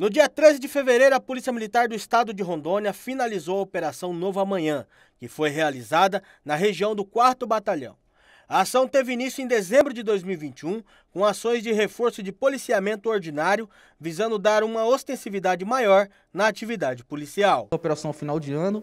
No dia 13 de fevereiro, a Polícia Militar do Estado de Rondônia finalizou a Operação Novo Amanhã, que foi realizada na região do 4 Batalhão. A ação teve início em dezembro de 2021, com ações de reforço de policiamento ordinário, visando dar uma ostensividade maior na atividade policial. A operação final de ano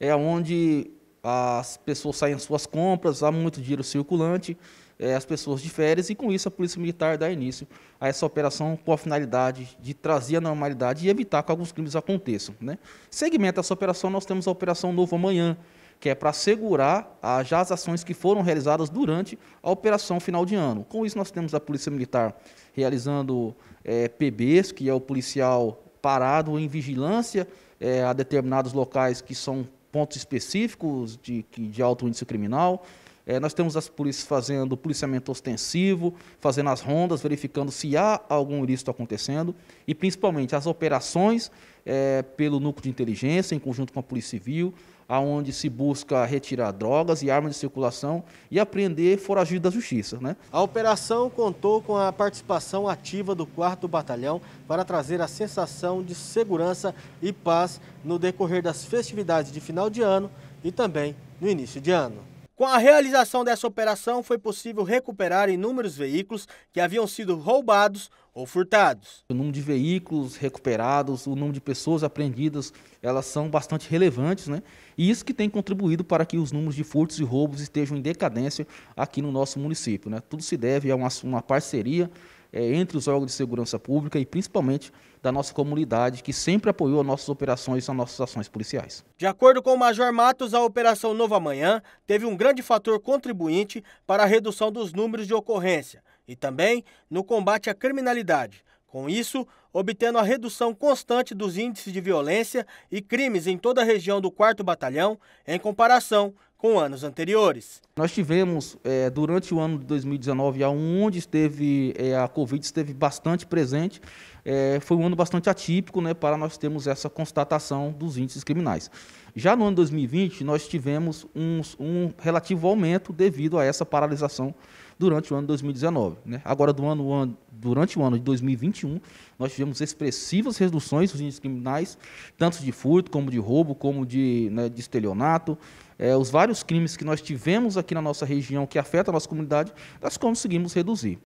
é onde as pessoas saem às suas compras, há muito dinheiro circulante, é, as pessoas de férias, e com isso a Polícia Militar dá início a essa operação com a finalidade de trazer a normalidade e evitar que alguns crimes aconteçam. Né? Segmento essa operação, nós temos a Operação Novo Amanhã, que é para assegurar a, já as ações que foram realizadas durante a operação final de ano. Com isso, nós temos a Polícia Militar realizando é, eh, PBs, que é o policial parado em vigilância é, a determinados locais que são pontos específicos de, de alto índice criminal. É, nós temos as polícias fazendo policiamento ostensivo, fazendo as rondas, verificando se há algum ilícito acontecendo e, principalmente, as operações é, pelo núcleo de inteligência, em conjunto com a Polícia Civil, aonde se busca retirar drogas e armas de circulação e apreender foragidos da justiça. Né? A operação contou com a participação ativa do 4 Batalhão para trazer a sensação de segurança e paz no decorrer das festividades de final de ano e também no início de ano. Com a realização dessa operação, foi possível recuperar inúmeros veículos que haviam sido roubados ou furtados. O número de veículos recuperados, o número de pessoas apreendidas, elas são bastante relevantes, né? E isso que tem contribuído para que os números de furtos e roubos estejam em decadência aqui no nosso município, né? Tudo se deve a uma, uma parceria é, entre os órgãos de segurança pública e principalmente da nossa comunidade, que sempre apoiou as nossas operações e as nossas ações policiais. De acordo com o Major Matos, a Operação Novo Amanhã teve um grande fator contribuinte para a redução dos números de ocorrência e também no combate à criminalidade com isso, obtendo a redução constante dos índices de violência e crimes em toda a região do 4 Batalhão, em comparação com anos anteriores. Nós tivemos, é, durante o ano de 2019, onde esteve, é, a Covid esteve bastante presente, é, foi um ano bastante atípico né, para nós termos essa constatação dos índices criminais. Já no ano 2020, nós tivemos um relativo aumento devido a essa paralisação durante o ano de 2019. Né? Agora, do ano, durante o ano de 2021, nós tivemos expressivas reduções nos índices criminais, tanto de furto, como de roubo, como de, né, de estelionato. É, os vários crimes que nós tivemos aqui na nossa região que afetam a nossa comunidade, nós conseguimos reduzir.